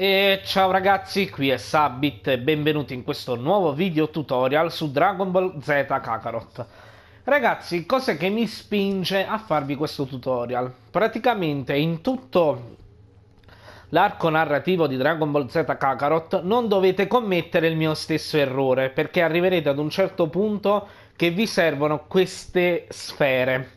E ciao ragazzi, qui è Sabit e benvenuti in questo nuovo video tutorial su Dragon Ball Z Kakarot. Ragazzi, cosa che mi spinge a farvi questo tutorial? Praticamente in tutto l'arco narrativo di Dragon Ball Z Kakarot non dovete commettere il mio stesso errore, perché arriverete ad un certo punto che vi servono queste sfere.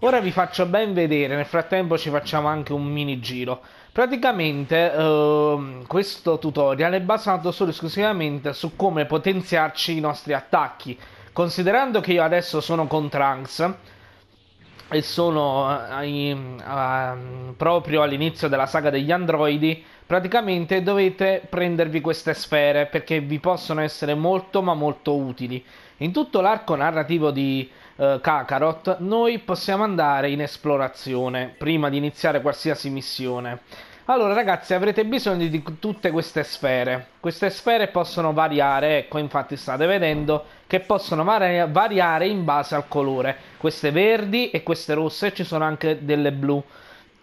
Ora vi faccio ben vedere, nel frattempo ci facciamo anche un mini giro. Praticamente ehm, questo tutorial è basato solo e esclusivamente su come potenziarci i nostri attacchi. Considerando che io adesso sono con Trunks e sono eh, eh, proprio all'inizio della saga degli androidi, praticamente dovete prendervi queste sfere perché vi possono essere molto ma molto utili. In tutto l'arco narrativo di eh, Kakarot, noi possiamo andare in esplorazione prima di iniziare qualsiasi missione. Allora ragazzi avrete bisogno di tutte queste sfere, queste sfere possono variare, ecco infatti state vedendo che possono vari variare in base al colore, queste verdi e queste rosse e ci sono anche delle blu.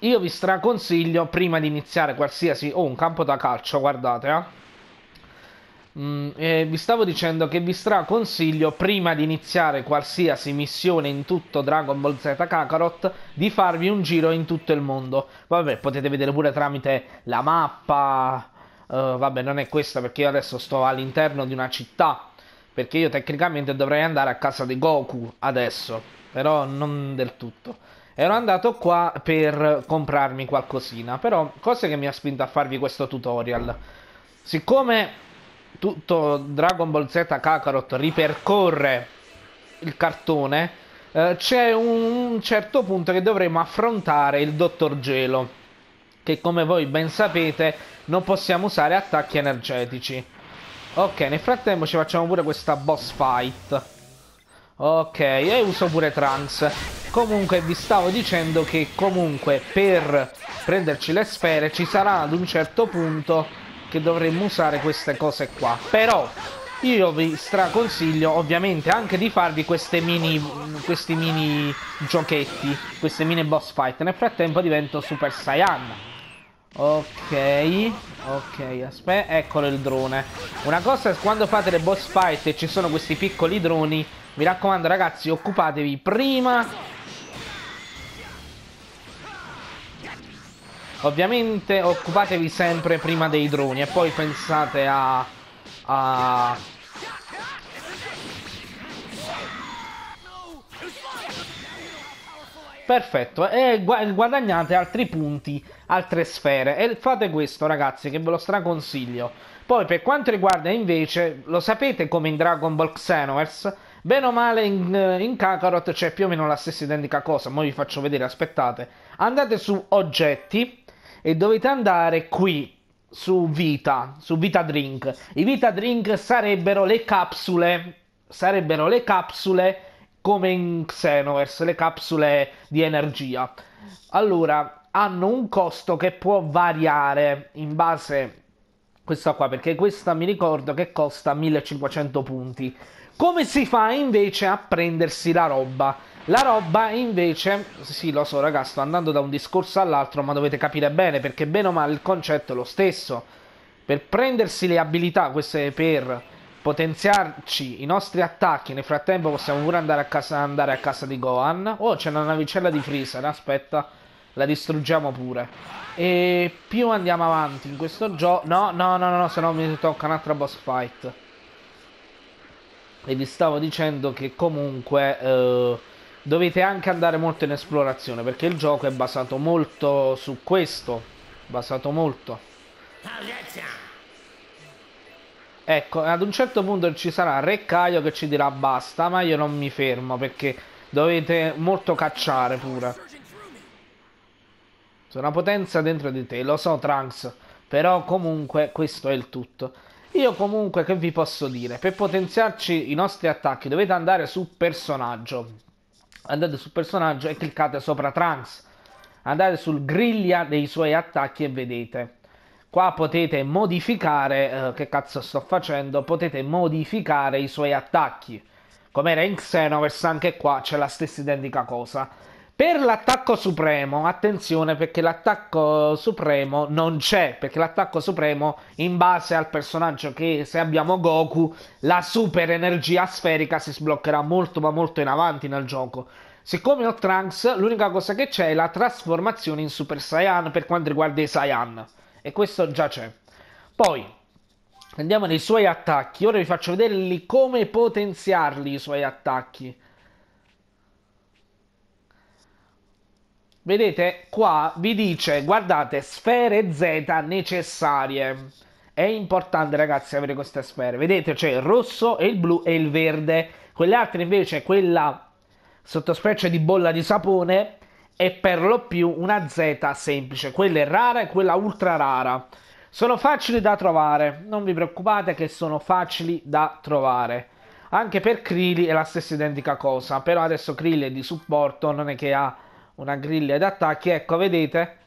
Io vi straconsiglio prima di iniziare qualsiasi, oh, un campo da calcio guardate eh Mm, eh, vi stavo dicendo che vi straconsiglio prima di iniziare qualsiasi missione in tutto Dragon Ball Z Kakarot di farvi un giro in tutto il mondo. Vabbè, potete vedere pure tramite la mappa. Uh, vabbè, non è questa perché io adesso sto all'interno di una città. Perché io tecnicamente dovrei andare a casa di Goku adesso, però non del tutto. Ero andato qua per comprarmi qualcosina, però cosa che mi ha spinto a farvi questo tutorial. Siccome tutto Dragon Ball Z Kakarot ripercorre il cartone, eh, c'è un certo punto che dovremo affrontare il Dottor Gelo, che come voi ben sapete non possiamo usare attacchi energetici. Ok, nel frattempo ci facciamo pure questa boss fight. Ok, e uso pure Trunks. Comunque vi stavo dicendo che comunque per prenderci le sfere ci sarà ad un certo punto che dovremmo usare queste cose qua però io vi straconsiglio ovviamente anche di farvi queste mini questi mini giochetti queste mini boss fight nel frattempo divento Super Saiyan ok ok aspetta eccolo il drone una cosa è quando fate le boss fight e ci sono questi piccoli droni mi raccomando ragazzi occupatevi prima Ovviamente occupatevi sempre prima dei droni e poi pensate a... a... Perfetto, e guadagnate altri punti, altre sfere. E fate questo ragazzi, che ve lo straconsiglio. Poi per quanto riguarda invece, lo sapete come in Dragon Ball Xenoverse, Bene o male in, in Kakarot c'è più o meno la stessa identica cosa, ma vi faccio vedere, aspettate. Andate su oggetti, e dovete andare qui su Vita, su Vita Drink. I Vita Drink sarebbero le capsule, sarebbero le capsule come in Xenoverse, le capsule di energia. Allora, hanno un costo che può variare in base a questa qua, perché questa mi ricordo che costa 1500 punti. Come si fa invece a prendersi la roba? La roba invece, sì lo so ragazzi, sto andando da un discorso all'altro, ma dovete capire bene perché bene o male il concetto è lo stesso. Per prendersi le abilità, queste per potenziarci i nostri attacchi, nel frattempo possiamo pure andare a casa, andare a casa di Gohan. Oh, c'è una navicella di Freezer, aspetta, la distruggiamo pure. E più andiamo avanti in questo gioco... No, no, no, no, se no mi tocca un'altra boss fight. E vi stavo dicendo che comunque... Eh dovete anche andare molto in esplorazione perché il gioco è basato molto su questo basato molto ecco ad un certo punto ci sarà Re Caio che ci dirà basta ma io non mi fermo perché dovete molto cacciare pure c'è una potenza dentro di te lo so Trunks però comunque questo è il tutto io comunque che vi posso dire per potenziarci i nostri attacchi dovete andare su personaggio andate sul personaggio e cliccate sopra Trunks. Andate sul griglia dei suoi attacchi e vedete. Qua potete modificare, eh, che cazzo sto facendo, potete modificare i suoi attacchi. Come era in Xenoverse, anche qua c'è la stessa identica cosa. Per l'attacco supremo, attenzione perché l'attacco supremo non c'è, perché l'attacco supremo in base al personaggio che se abbiamo Goku, la super energia sferica si sbloccherà molto ma molto in avanti nel gioco. Siccome ho Trunks, l'unica cosa che c'è è la trasformazione in Super Saiyan per quanto riguarda i Saiyan e questo già c'è. Poi andiamo nei suoi attacchi, ora vi faccio vedere come potenziarli i suoi attacchi. Vedete, qua vi dice, guardate, sfere Z necessarie. È importante, ragazzi, avere queste sfere. Vedete, c'è il rosso e il blu e il verde. quelle altre invece, quella sottospecie di bolla di sapone, è per lo più una Z semplice. Quella è rara e quella ultra rara. Sono facili da trovare, non vi preoccupate che sono facili da trovare. Anche per Krili è la stessa identica cosa, però adesso Krili è di supporto, non è che ha una griglia d'attacchi. Ecco, vedete?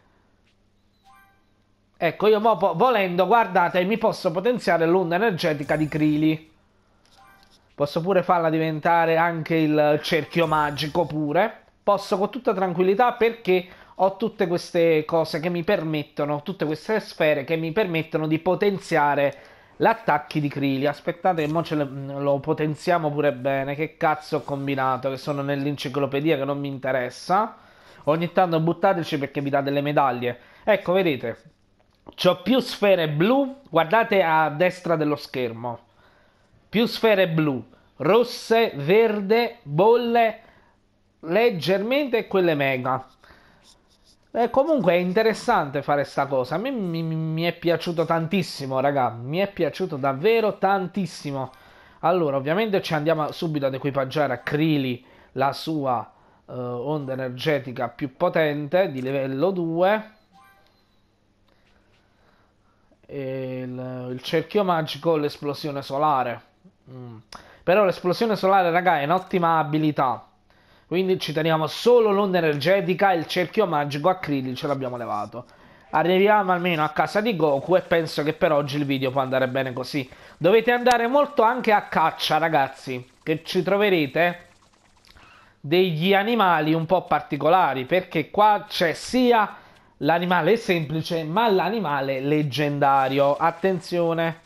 Ecco, io volendo, guardate, mi posso potenziare l'onda energetica di Krilli. Posso pure farla diventare anche il cerchio magico pure. Posso con tutta tranquillità perché ho tutte queste cose che mi permettono, tutte queste sfere che mi permettono di potenziare l'attacchi di Krilli. Aspettate, mo ce lo potenziamo pure bene. Che cazzo ho combinato? Che sono nell'enciclopedia che non mi interessa ogni tanto buttateci perché vi dà delle medaglie. Ecco, vedete, ho più sfere blu, guardate a destra dello schermo, più sfere blu, rosse, verde, bolle, leggermente quelle mega. Eh, comunque è interessante fare sta cosa. A me mi, mi, è piaciuto tantissimo, raga. Mi è piaciuto davvero tantissimo. Allora, ovviamente ci andiamo subito ad equipaggiare a Krili la sua eh, onda energetica più potente di livello 2 e il, il cerchio magico l'esplosione solare mm. però l'esplosione solare raga è un'ottima abilità quindi ci teniamo solo l'onda energetica e il cerchio magico a Krillin ce l'abbiamo levato arriviamo almeno a casa di Goku e penso che per oggi il video può andare bene così. Dovete andare molto anche a caccia ragazzi, che ci troverete degli animali un po' particolari perché qua c'è sia l'animale semplice ma l'animale leggendario attenzione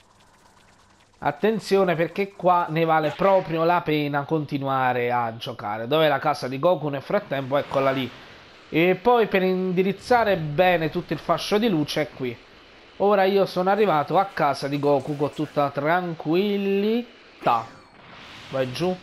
attenzione perché qua ne vale proprio la pena continuare a giocare dov'è la casa di Goku nel frattempo eccola lì e poi per indirizzare bene tutto il fascio di luce è qui ora io sono arrivato a casa di Goku con tutta tranquillità vai giù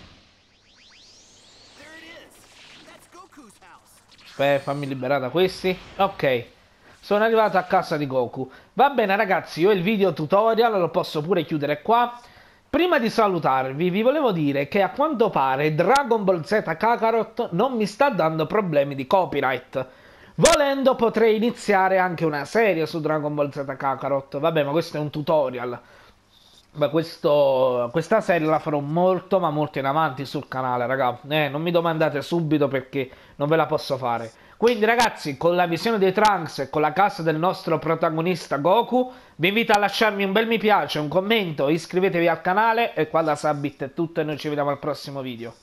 Beh, fammi liberare da questi. Ok. Sono arrivato a casa di Goku. Va bene ragazzi, io il video tutorial lo posso pure chiudere qua. Prima di salutarvi vi volevo dire che a quanto pare Dragon Ball Z Kakarot non mi sta dando problemi di copyright. Volendo potrei iniziare anche una serie su Dragon Ball Z Kakarot. Vabbè, ma questo è un tutorial. Beh, questo, questa serie la farò molto ma molto in avanti sul canale, raga. Eh, non mi domandate subito perché non ve la posso fare. Quindi ragazzi, con la visione dei Trunks e con la casa del nostro protagonista Goku, vi invito a lasciarmi un bel mi piace, un commento, iscrivetevi al canale e qua da Sabit è tutto e noi ci vediamo al prossimo video.